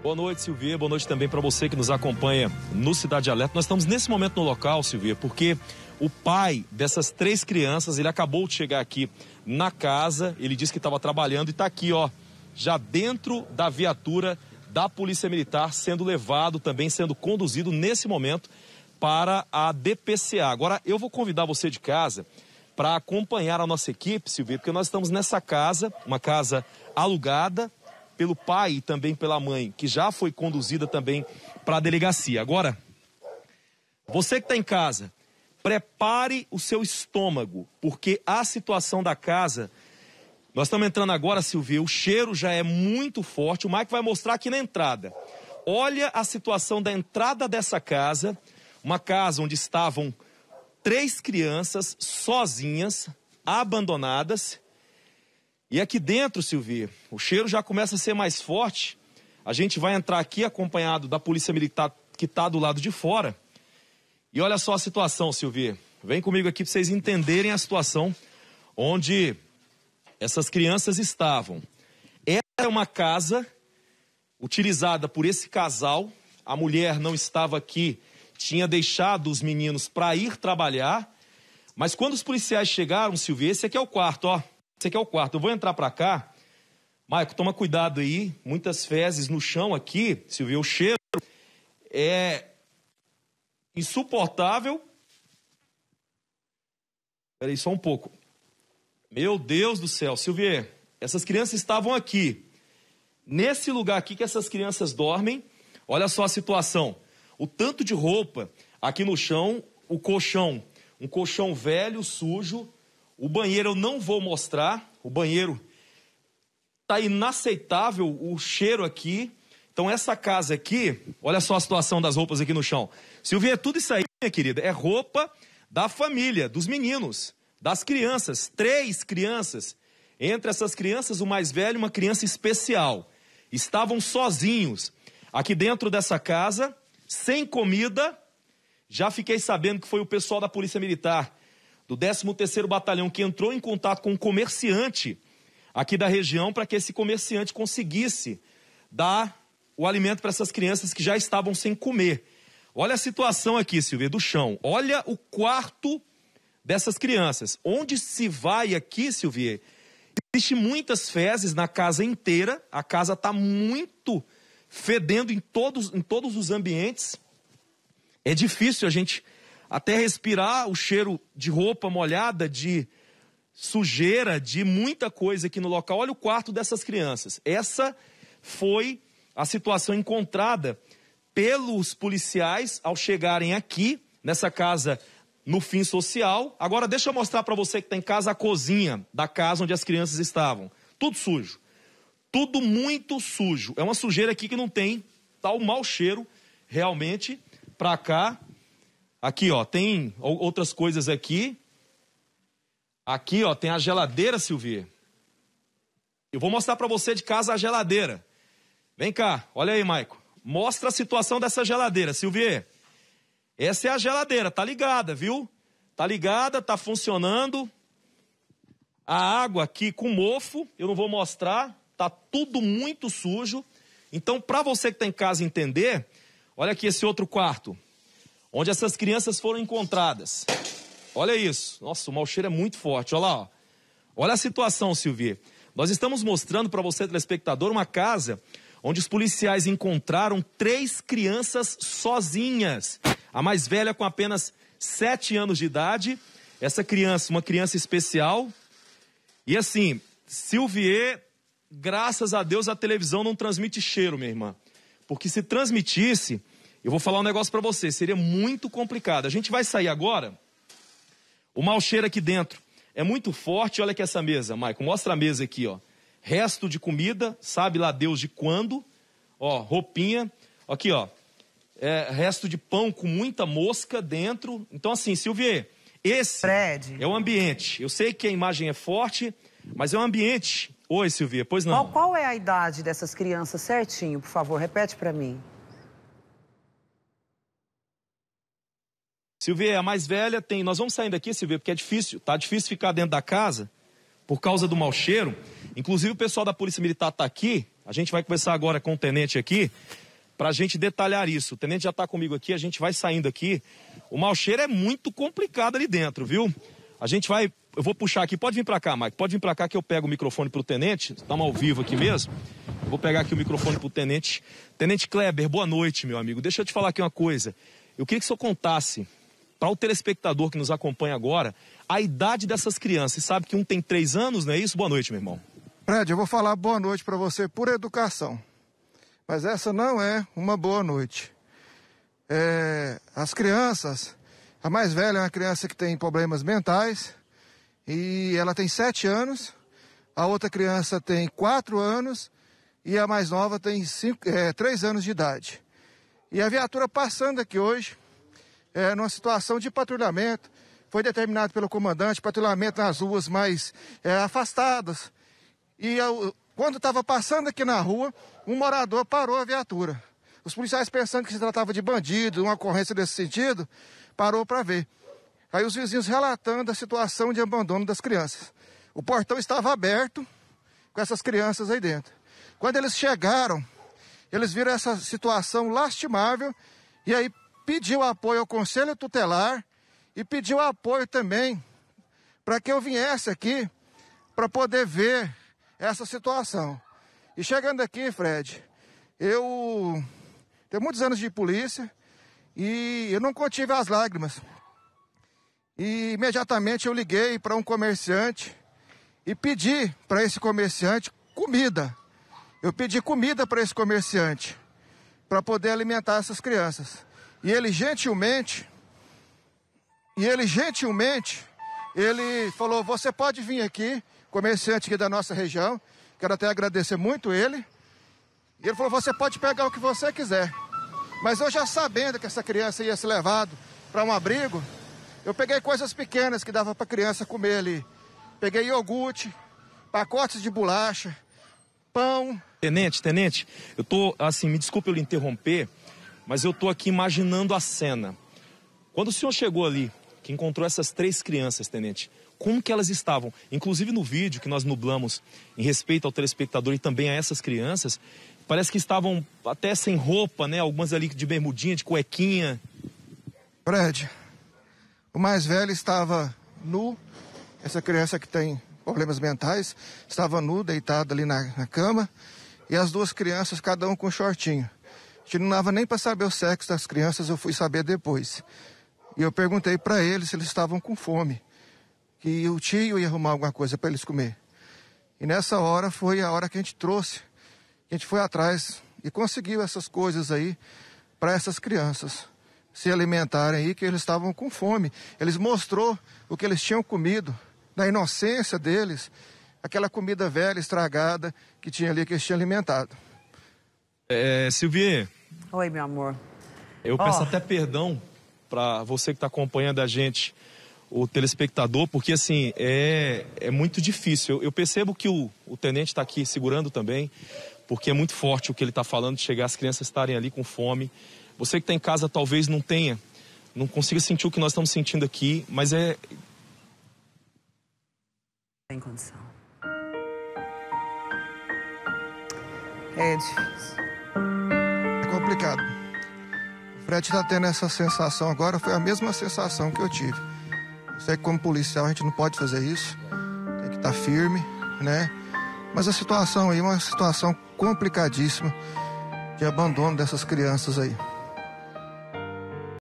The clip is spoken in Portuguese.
Boa noite, Silvia. Boa noite também para você que nos acompanha no Cidade Alerta. Nós estamos nesse momento no local, Silvia, porque o pai dessas três crianças, ele acabou de chegar aqui na casa, ele disse que estava trabalhando e está aqui, ó, já dentro da viatura da Polícia Militar, sendo levado também, sendo conduzido nesse momento para a DPCA. Agora, eu vou convidar você de casa para acompanhar a nossa equipe, Silvia, porque nós estamos nessa casa, uma casa alugada, pelo pai e também pela mãe, que já foi conduzida também para a delegacia. Agora, você que está em casa, prepare o seu estômago, porque a situação da casa. Nós estamos entrando agora, Silvio, o cheiro já é muito forte. O Mike vai mostrar aqui na entrada. Olha a situação da entrada dessa casa, uma casa onde estavam três crianças sozinhas, abandonadas, e aqui dentro, Silvia, o cheiro já começa a ser mais forte. A gente vai entrar aqui acompanhado da Polícia Militar que está do lado de fora. E olha só a situação, Silvia. Vem comigo aqui para vocês entenderem a situação onde essas crianças estavam. Era uma casa utilizada por esse casal. A mulher não estava aqui, tinha deixado os meninos para ir trabalhar. Mas quando os policiais chegaram, Silvia, esse aqui é o quarto, ó. Esse aqui é o quarto. Eu vou entrar para cá. Maico, toma cuidado aí. Muitas fezes no chão aqui. Se vê o cheiro, é insuportável. aí só um pouco. Meu Deus do céu, Silvio. essas crianças estavam aqui. Nesse lugar aqui que essas crianças dormem, olha só a situação. O tanto de roupa aqui no chão, o colchão, um colchão velho, sujo, o banheiro eu não vou mostrar, o banheiro tá inaceitável o cheiro aqui. Então essa casa aqui, olha só a situação das roupas aqui no chão. Silvia, é tudo isso aí, minha querida, é roupa da família, dos meninos, das crianças, três crianças. Entre essas crianças, o mais velho, uma criança especial. Estavam sozinhos aqui dentro dessa casa, sem comida. Já fiquei sabendo que foi o pessoal da Polícia Militar do 13º Batalhão que entrou em contato com um comerciante aqui da região para que esse comerciante conseguisse dar o alimento para essas crianças que já estavam sem comer. Olha a situação aqui, Silvia, do chão. Olha o quarto dessas crianças. Onde se vai aqui, Silvia? Existem muitas fezes na casa inteira. A casa está muito fedendo em todos, em todos os ambientes. É difícil a gente até respirar o cheiro de roupa molhada, de sujeira, de muita coisa aqui no local. Olha o quarto dessas crianças. Essa foi a situação encontrada pelos policiais ao chegarem aqui nessa casa no fim social. Agora deixa eu mostrar para você que está em casa a cozinha da casa onde as crianças estavam. Tudo sujo. Tudo muito sujo. É uma sujeira aqui que não tem tal tá mau cheiro realmente para cá Aqui, ó, tem outras coisas aqui. Aqui, ó, tem a geladeira, Silvia. Eu vou mostrar para você de casa a geladeira. Vem cá, olha aí, Maico. Mostra a situação dessa geladeira, Silvia. Essa é a geladeira, tá ligada, viu? Tá ligada, tá funcionando. A água aqui com mofo, eu não vou mostrar, tá tudo muito sujo. Então, para você que tá em casa entender, olha aqui esse outro quarto onde essas crianças foram encontradas. Olha isso. Nossa, o mau cheiro é muito forte. Olha lá. Ó. Olha a situação, Silvia. Nós estamos mostrando para você, telespectador, uma casa onde os policiais encontraram três crianças sozinhas. A mais velha com apenas sete anos de idade. Essa criança, uma criança especial. E assim, Silvier, graças a Deus a televisão não transmite cheiro, minha irmã. Porque se transmitisse, eu vou falar um negócio para você, seria muito complicado. A gente vai sair agora. O mau cheiro aqui dentro é muito forte. Olha aqui essa mesa, Maicon. Mostra a mesa aqui, ó. Resto de comida, sabe lá Deus de quando. Ó, roupinha. Aqui, ó. É, resto de pão com muita mosca dentro. Então, assim, Silvier, esse Fred. é o ambiente. Eu sei que a imagem é forte, mas é um ambiente. Oi, Silvia, pois não. Qual, qual é a idade dessas crianças certinho, por favor? Repete para mim. Silvia é a mais velha, tem. Nós vamos saindo aqui, Silvia, porque é difícil, tá difícil ficar dentro da casa por causa do mau cheiro. Inclusive, o pessoal da Polícia Militar tá aqui. A gente vai conversar agora com o tenente aqui para a gente detalhar isso. O tenente já está comigo aqui, a gente vai saindo aqui. O mau cheiro é muito complicado ali dentro, viu? A gente vai, eu vou puxar aqui, pode vir para cá, Mike, pode vir para cá que eu pego o microfone para o tenente, estamos tá ao vivo aqui mesmo. Eu vou pegar aqui o microfone para o tenente. Tenente Kleber, boa noite, meu amigo. Deixa eu te falar aqui uma coisa. Eu queria que o senhor contasse para o telespectador que nos acompanha agora, a idade dessas crianças. Sabe que um tem três anos, não é isso? Boa noite, meu irmão. Fred, eu vou falar boa noite para você por educação. Mas essa não é uma boa noite. É, as crianças, a mais velha é uma criança que tem problemas mentais e ela tem sete anos, a outra criança tem quatro anos e a mais nova tem cinco, é, três anos de idade. E a viatura passando aqui hoje, é, numa situação de patrulhamento. Foi determinado pelo comandante patrulhamento nas ruas mais é, afastadas. E eu, quando estava passando aqui na rua, um morador parou a viatura. Os policiais pensando que se tratava de bandido, uma ocorrência desse sentido, parou para ver. Aí os vizinhos relatando a situação de abandono das crianças. O portão estava aberto com essas crianças aí dentro. Quando eles chegaram, eles viram essa situação lastimável e aí pediu apoio ao Conselho Tutelar e pediu apoio também para que eu viesse aqui para poder ver essa situação. E chegando aqui, Fred, eu tenho muitos anos de polícia e eu não contive as lágrimas. E imediatamente eu liguei para um comerciante e pedi para esse comerciante comida. Eu pedi comida para esse comerciante para poder alimentar essas crianças. E ele gentilmente, e ele gentilmente, ele falou: Você pode vir aqui, comerciante aqui da nossa região. Quero até agradecer muito ele. E ele falou: Você pode pegar o que você quiser. Mas eu já sabendo que essa criança ia ser levado para um abrigo, eu peguei coisas pequenas que dava para a criança comer ali. Peguei iogurte, pacotes de bolacha, pão. Tenente, tenente, eu tô assim, me desculpe eu lhe interromper, mas eu estou aqui imaginando a cena. Quando o senhor chegou ali, que encontrou essas três crianças, tenente, como que elas estavam? Inclusive no vídeo que nós nublamos em respeito ao telespectador e também a essas crianças, parece que estavam até sem roupa, né? Algumas ali de bermudinha, de cuequinha. Fred, o mais velho estava nu, essa criança que tem problemas mentais, estava nu, deitada ali na, na, cama, e as duas crianças, cada um com um shortinho gente não dava nem para saber o sexo das crianças, eu fui saber depois. E eu perguntei para eles se eles estavam com fome, que o tio ia arrumar alguma coisa para eles comer. E nessa hora foi a hora que a gente trouxe, a gente foi atrás e conseguiu essas coisas aí para essas crianças se alimentarem aí, que eles estavam com fome. Eles mostrou o que eles tinham comido, na inocência deles, aquela comida velha, estragada que tinha ali que eles tinham alimentado. É, Silvier, Oi, meu amor. Eu oh. peço até perdão para você que está acompanhando a gente, o telespectador, porque assim, é, é muito difícil. Eu, eu percebo que o, o tenente está aqui segurando também, porque é muito forte o que ele está falando de chegar as crianças estarem ali com fome. Você que está em casa talvez não tenha, não consiga sentir o que nós estamos sentindo aqui, mas é. Tem condição. É difícil complicado. O Fred está tendo essa sensação agora, foi a mesma sensação que eu tive. Eu sei que como policial a gente não pode fazer isso, tem que estar tá firme, né? Mas a situação aí é uma situação complicadíssima de abandono dessas crianças aí.